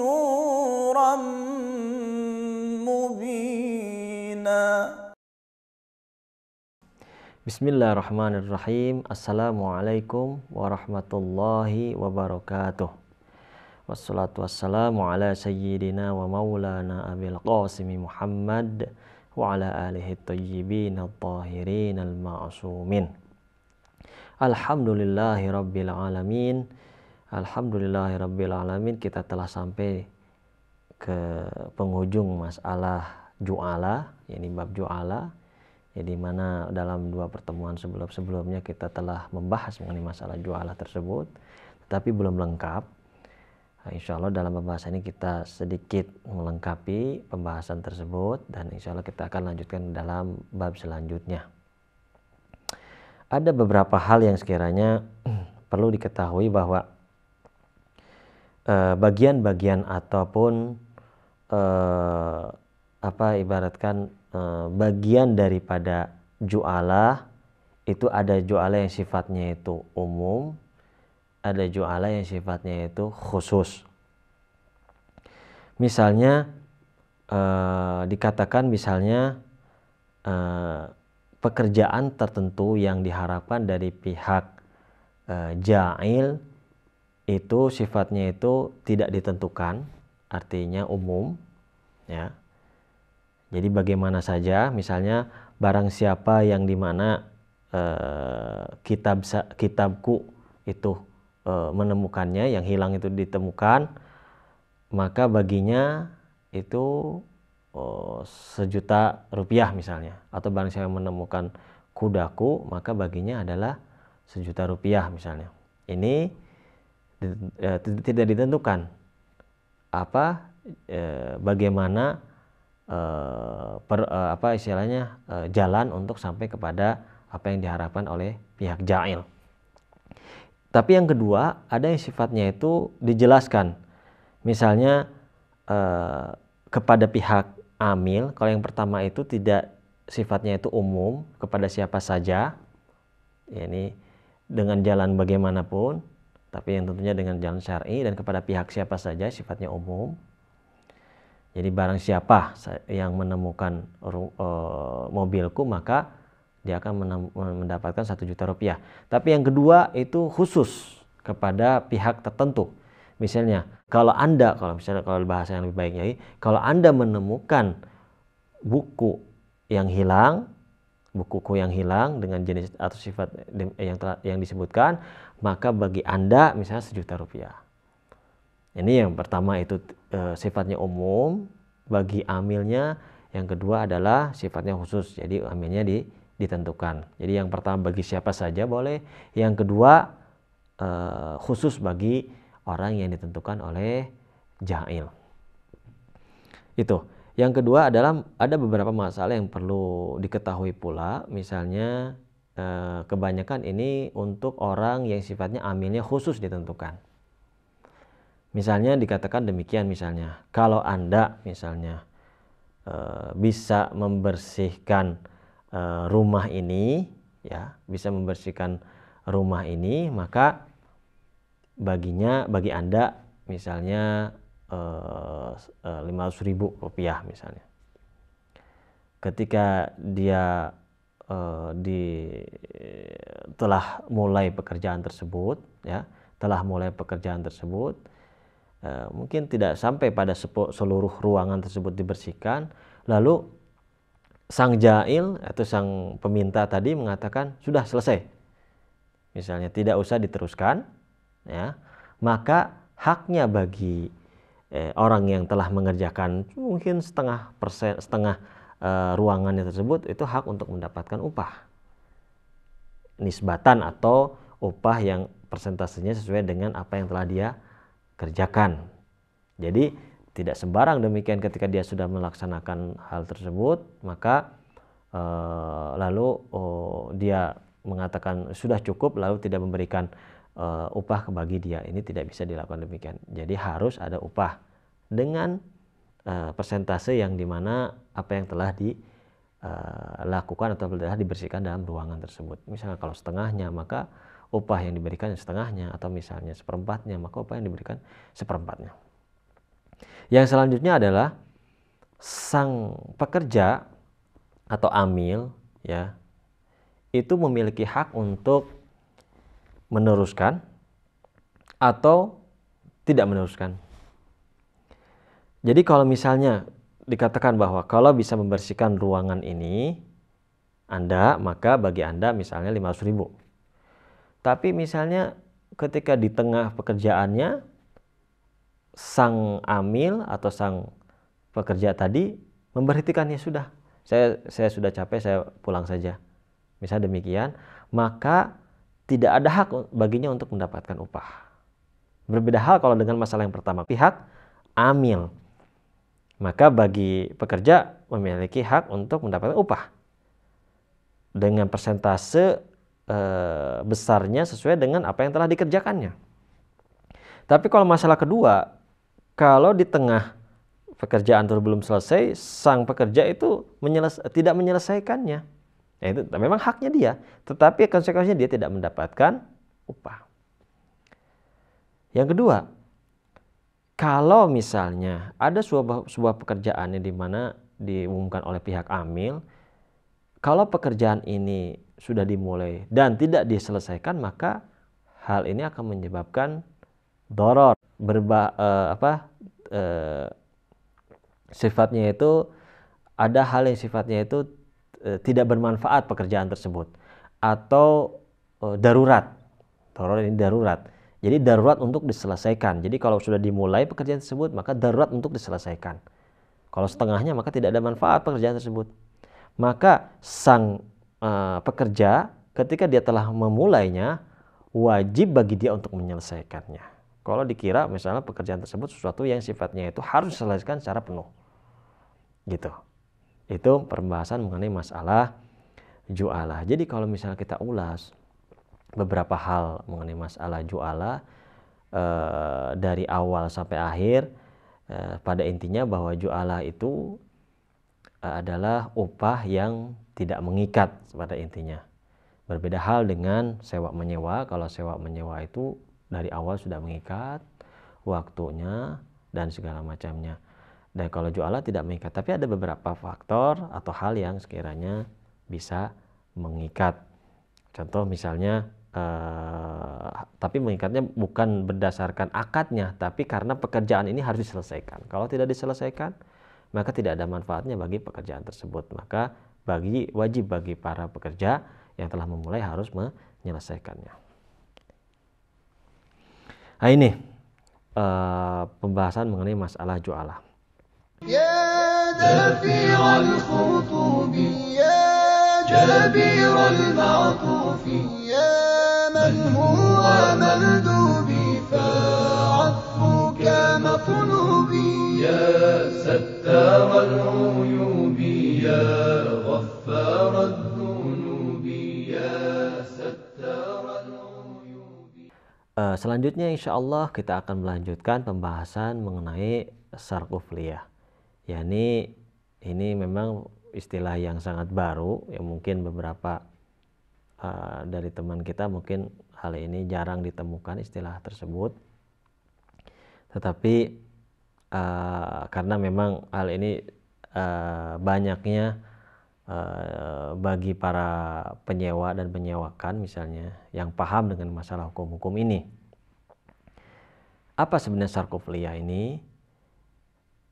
نورا مبينا بسم الله الرحمن الرحيم السلام عليكم ورحمة الله وبركاته والصلاة والسلام على سيدنا ومولانا أبي القاسم محمد وعلى آله الطيبين الطاهرين المعصومين الحمد لله رب العالمين Alhamdulillahirrabbilalamin kita telah sampai ke penghujung masalah ju'ala, yakni bab ju'ala, ya di mana dalam dua pertemuan sebelum-sebelumnya kita telah membahas mengenai masalah ju'ala tersebut, tetapi belum lengkap. Nah, insya Allah dalam pembahasan ini kita sedikit melengkapi pembahasan tersebut dan insya Allah kita akan lanjutkan dalam bab selanjutnya. Ada beberapa hal yang sekiranya perlu diketahui bahwa Eh, bagian-bagian uh, ataupun uh, apa ibaratkan uh, bagian daripada jualah itu ada jualah yang sifatnya itu umum, ada jualah yang sifatnya itu khusus. Misalnya eh, dikatakan misalnya eh, pekerjaan tertentu yang diharapkan dari pihak eh, ja'il itu sifatnya itu tidak ditentukan, artinya umum, ya. Jadi bagaimana saja, misalnya barang siapa yang dimana eh, kitab kitabku itu eh, menemukannya, yang hilang itu ditemukan, maka baginya itu oh, sejuta rupiah misalnya, atau barang siapa menemukan kudaku, maka baginya adalah sejuta rupiah misalnya. Ini eh, tidak ditentukan apa eh, bagaimana eh, per, eh, apa istilahnya eh, jalan untuk sampai kepada apa yang diharapkan oleh pihak ja'il. Tapi yang kedua, ada yang sifatnya itu dijelaskan. Misalnya eh, kepada pihak amil, kalau yang pertama itu tidak sifatnya itu umum kepada siapa saja. Ya ini dengan jalan bagaimanapun tapi yang tentunya dengan jalan syar'i dan kepada pihak siapa saja sifatnya umum. Jadi barang siapa yang menemukan eh, mobilku maka dia akan mendapatkan satu juta rupiah. Tapi yang kedua itu khusus kepada pihak tertentu. Misalnya, kalau Anda, kalau misalnya kalau bahasa yang lebih baik ya, kalau Anda menemukan buku yang hilang, bukuku yang hilang dengan jenis atau sifat yang telah, yang disebutkan, maka bagi Anda misalnya sejuta rupiah. Ini yang pertama itu e, sifatnya umum, bagi amilnya yang kedua adalah sifatnya khusus. Jadi amilnya di, ditentukan. Jadi yang pertama bagi siapa saja boleh, yang kedua e, khusus bagi orang yang ditentukan oleh jahil. Itu. Yang kedua adalah ada beberapa masalah yang perlu diketahui pula, misalnya Eh, kebanyakan ini untuk orang yang sifatnya amilnya khusus ditentukan. Misalnya dikatakan demikian misalnya, kalau Anda misalnya eh, bisa membersihkan eh, rumah ini ya, bisa membersihkan rumah ini, maka baginya bagi Anda misalnya eh, 500 ribu rupiah misalnya ketika dia uh, di telah mulai pekerjaan tersebut ya telah mulai pekerjaan tersebut uh, mungkin tidak sampai pada seluruh ruangan tersebut dibersihkan lalu sang jail atau sang peminta tadi mengatakan sudah selesai misalnya tidak usah diteruskan ya maka haknya bagi eh, orang yang telah mengerjakan mungkin setengah persen setengah Eh, ruangannya tersebut itu hak untuk mendapatkan upah nisbatan atau upah yang persentasenya sesuai dengan apa yang telah dia kerjakan. Jadi tidak sembarang demikian ketika dia sudah melaksanakan hal tersebut maka e, lalu oh, dia mengatakan sudah cukup lalu tidak memberikan e, upah bagi dia ini tidak bisa dilakukan demikian. Jadi harus ada upah dengan Eh, persentase yang dimana apa yang telah dilakukan eh, atau telah dibersihkan dalam ruangan tersebut. Misalnya kalau setengahnya maka upah yang diberikan setengahnya atau misalnya seperempatnya maka upah yang diberikan seperempatnya. Yang selanjutnya adalah sang pekerja atau amil ya itu memiliki hak untuk meneruskan atau tidak meneruskan jadi kalau misalnya dikatakan bahwa kalau bisa membersihkan ruangan ini Anda, maka bagi Anda misalnya 500 ribu. Tapi misalnya ketika di tengah pekerjaannya sang amil atau sang pekerja tadi memberhentikannya sudah. Saya saya sudah capek, saya pulang saja. Misal demikian, maka tidak ada hak baginya untuk mendapatkan upah. Berbeda hal kalau dengan masalah yang pertama, pihak amil maka bagi pekerja memiliki hak untuk mendapatkan upah dengan persentase e, besarnya sesuai dengan apa yang telah dikerjakannya. Tapi kalau masalah kedua, kalau di tengah pekerjaan itu belum selesai, sang pekerja itu menyeles tidak menyelesaikannya. Ya, itu memang haknya dia, tetapi konsekuensinya dia tidak mendapatkan upah. Yang kedua, kalau misalnya ada sebuah, sebuah pekerjaan yang dimana diumumkan oleh pihak amil, kalau pekerjaan ini sudah dimulai dan tidak diselesaikan maka hal ini akan menyebabkan doror berba uh, apa uh, sifatnya itu ada hal yang sifatnya itu uh, tidak bermanfaat pekerjaan tersebut atau uh, darurat doror ini darurat jadi darurat untuk diselesaikan. Jadi kalau sudah dimulai pekerjaan tersebut, maka darurat untuk diselesaikan. Kalau setengahnya maka tidak ada manfaat pekerjaan tersebut. Maka sang uh, pekerja ketika dia telah memulainya, wajib bagi dia untuk menyelesaikannya. Kalau dikira misalnya pekerjaan tersebut sesuatu yang sifatnya itu harus diselesaikan secara penuh. Gitu. Itu pembahasan mengenai masalah jualah. Jadi kalau misalnya kita ulas, beberapa hal mengenai masalah juala uh, dari awal sampai akhir uh, pada intinya bahwa juala itu uh, adalah upah yang tidak mengikat pada intinya berbeda hal dengan sewa menyewa kalau sewa menyewa itu dari awal sudah mengikat waktunya dan segala macamnya dan kalau juala tidak mengikat tapi ada beberapa faktor atau hal yang sekiranya bisa mengikat contoh misalnya Uh, tapi mengikatnya bukan berdasarkan akadnya, tapi karena pekerjaan ini harus diselesaikan. Kalau tidak diselesaikan, maka tidak ada manfaatnya bagi pekerjaan tersebut. Maka bagi wajib bagi para pekerja yang telah memulai harus menyelesaikannya. Nah ini uh, pembahasan mengenai masalah jualah. Ya Eh, selanjutnya insya Allah kita akan melanjutkan pembahasan mengenai sarkufliyah. Yani ini memang istilah yang sangat baru yang mungkin beberapa uh, dari teman kita mungkin hal ini jarang ditemukan istilah tersebut tetapi uh, karena memang hal ini uh, banyaknya uh, bagi para penyewa dan penyewakan misalnya yang paham dengan masalah hukum-hukum ini apa sebenarnya sarkoflia ini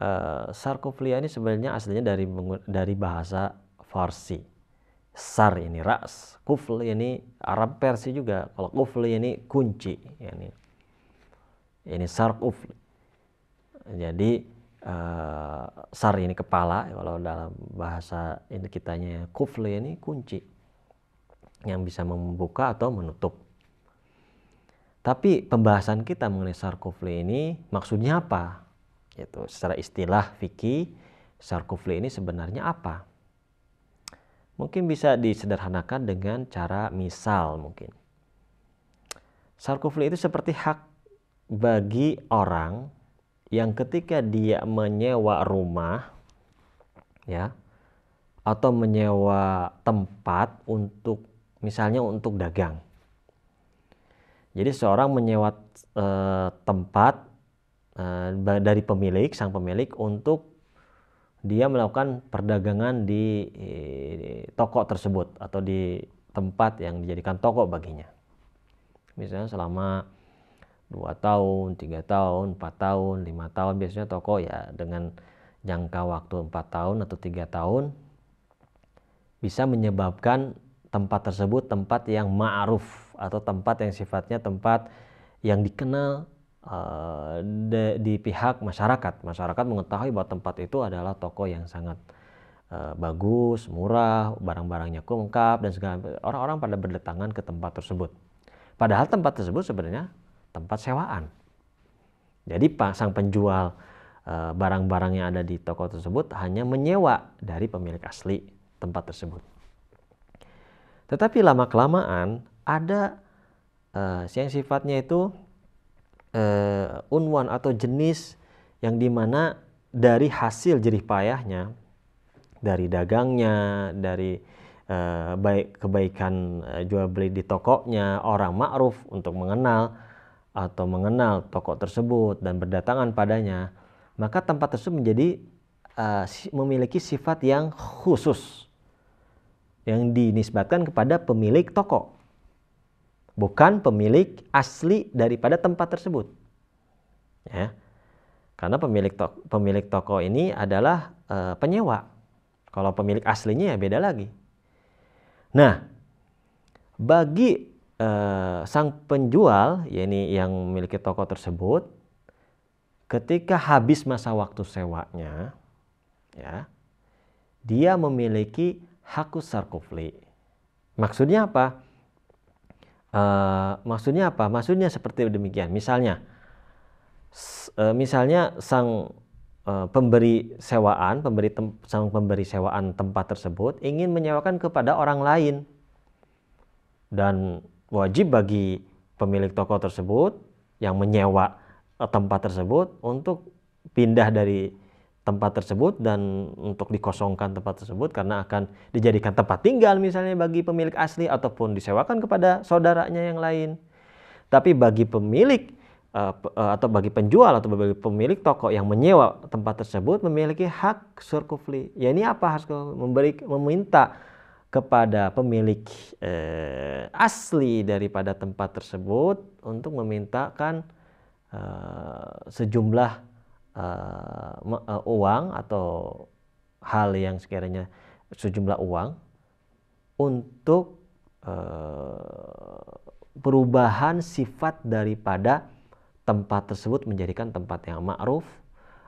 uh, sarkoflia ini sebenarnya aslinya dari dari bahasa Farsi sar ini ras kufl ini Arab Persi juga kalau kufl ini kunci ini ini sar kufl jadi uh, sar ini kepala kalau dalam bahasa ini kitanya kufl ini kunci yang bisa membuka atau menutup tapi pembahasan kita mengenai sar kufl ini maksudnya apa itu secara istilah fikih sar kufl ini sebenarnya apa Mungkin bisa disederhanakan dengan cara misal mungkin. Sarkofli itu seperti hak bagi orang yang ketika dia menyewa rumah ya atau menyewa tempat untuk misalnya untuk dagang. Jadi seorang menyewa e, tempat e, dari pemilik sang pemilik untuk dia melakukan perdagangan di toko tersebut atau di tempat yang dijadikan toko baginya. Misalnya selama dua tahun, tiga tahun, empat tahun, lima tahun biasanya toko ya dengan jangka waktu empat tahun atau tiga tahun bisa menyebabkan tempat tersebut tempat yang ma'ruf atau tempat yang sifatnya tempat yang dikenal Eh, de, di pihak masyarakat. Masyarakat mengetahui bahwa tempat itu adalah toko yang sangat uh, bagus, murah, barang-barangnya lengkap dan segala orang-orang pada berdatangan ke tempat tersebut. Padahal tempat tersebut sebenarnya tempat sewaan. Jadi sang penjual eh, barang-barang yang ada di toko tersebut hanya menyewa dari pemilik asli tempat tersebut. Tetapi lama kelamaan ada yang sifatnya itu uh, unwan atau jenis yang dimana dari hasil jerih payahnya, dari dagangnya, dari uh, baik kebaikan uh, jual beli di tokonya, orang ma'ruf untuk mengenal atau mengenal toko tersebut dan berdatangan padanya, maka tempat tersebut menjadi uh, memiliki sifat yang khusus yang dinisbatkan kepada pemilik toko bukan pemilik asli daripada tempat tersebut. Ya. Karena pemilik toko, pemilik toko ini adalah e, penyewa. Kalau pemilik aslinya ya beda lagi. Nah, bagi e, sang penjual, yakni yang memiliki toko tersebut, ketika habis masa waktu sewanya, ya, dia memiliki hakus sarkufli. Maksudnya apa? Uh, maksudnya apa? Maksudnya seperti demikian. Misalnya, uh, misalnya sang uh, pemberi sewaan, pemberi sang pemberi sewaan tempat tersebut ingin menyewakan kepada orang lain, dan wajib bagi pemilik toko tersebut yang menyewa tempat tersebut untuk pindah dari tempat tersebut dan untuk dikosongkan tempat tersebut karena akan dijadikan tempat tinggal misalnya bagi pemilik asli ataupun disewakan kepada saudaranya yang lain. Tapi bagi pemilik eh, eh, atau bagi penjual atau bagi pemilik toko yang menyewa tempat tersebut memiliki hak surkufli. Ya ini apa harus memberi meminta kepada pemilik eh, asli daripada tempat tersebut untuk memintakan eh, sejumlah uh, uh, uang atau hal yang sekiranya sejumlah uang untuk uh, perubahan sifat daripada tempat tersebut menjadikan tempat yang ma'ruf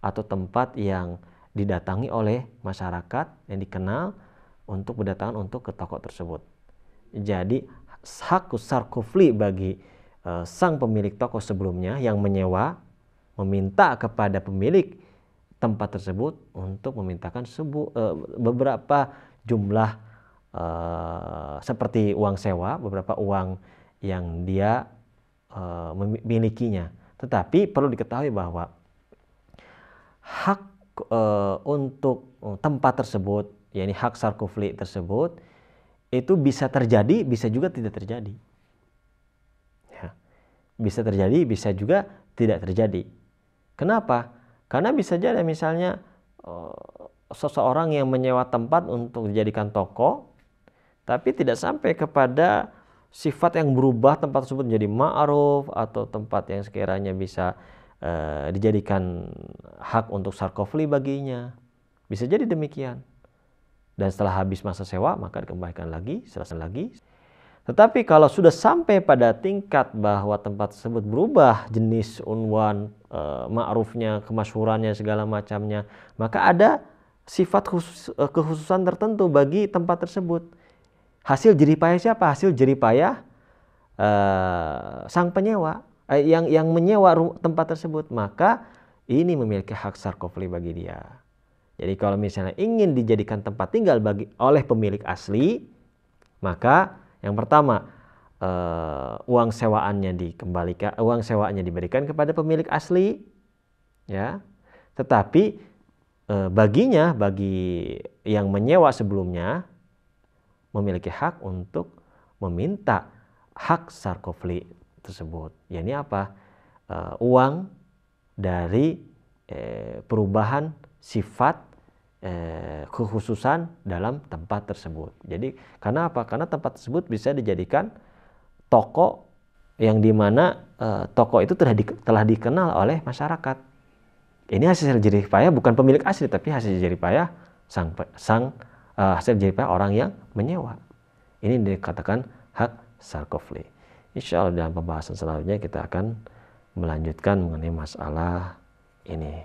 atau tempat yang didatangi oleh masyarakat yang dikenal untuk berdatangan untuk ke toko tersebut. Jadi hak sarkofli bagi uh, sang pemilik toko sebelumnya yang menyewa meminta kepada pemilik tempat tersebut untuk memintakan sebu, uh, beberapa jumlah uh, seperti uang sewa, beberapa uang yang dia uh, eh, memilikinya. Tetapi perlu diketahui bahwa hak uh, untuk tempat tersebut, yaitu hak sarkofli tersebut, itu bisa terjadi, bisa juga tidak terjadi. Ya. Bisa terjadi, bisa juga tidak terjadi Kenapa? Karena bisa jadi misalnya eh, seseorang yang menyewa tempat untuk dijadikan toko, tapi tidak sampai kepada sifat yang berubah tempat tersebut menjadi ma'ruf atau tempat yang sekiranya bisa e, dijadikan hak untuk sarkofli baginya. Bisa jadi demikian. Dan setelah habis masa sewa, maka dikembalikan lagi, selesai lagi. Tetapi kalau sudah sampai pada tingkat bahwa tempat tersebut berubah jenis unwan, e, ma'rufnya, kemasyurannya segala macamnya, maka ada sifat khusus, e, kekhususan tertentu bagi tempat tersebut. Hasil jeripayah siapa? Hasil jeripayah e, sang penyewa e, yang yang menyewa tempat tersebut, maka ini memiliki hak sarkofli bagi dia. Jadi kalau misalnya ingin dijadikan tempat tinggal bagi oleh pemilik asli, maka yang pertama, uh, uang sewaannya dikembalikan, eh, uang sewaannya diberikan kepada pemilik asli, ya. Tetapi uh, baginya, bagi yang menyewa sebelumnya, memiliki hak untuk meminta hak sarkofli tersebut. Ya ini apa? Uh, uang dari eh, perubahan sifat eh, kekhususan dalam tempat tersebut. Jadi karena apa? Karena tempat tersebut bisa dijadikan toko yang dimana eh, toko itu telah, di, telah dikenal oleh masyarakat. Ini hasil payah bukan pemilik asli tapi hasil payah sang sang eh, hasil payah orang yang menyewa. Ini dikatakan hak sarkofli. Insya Allah dalam pembahasan selanjutnya kita akan melanjutkan mengenai masalah ini.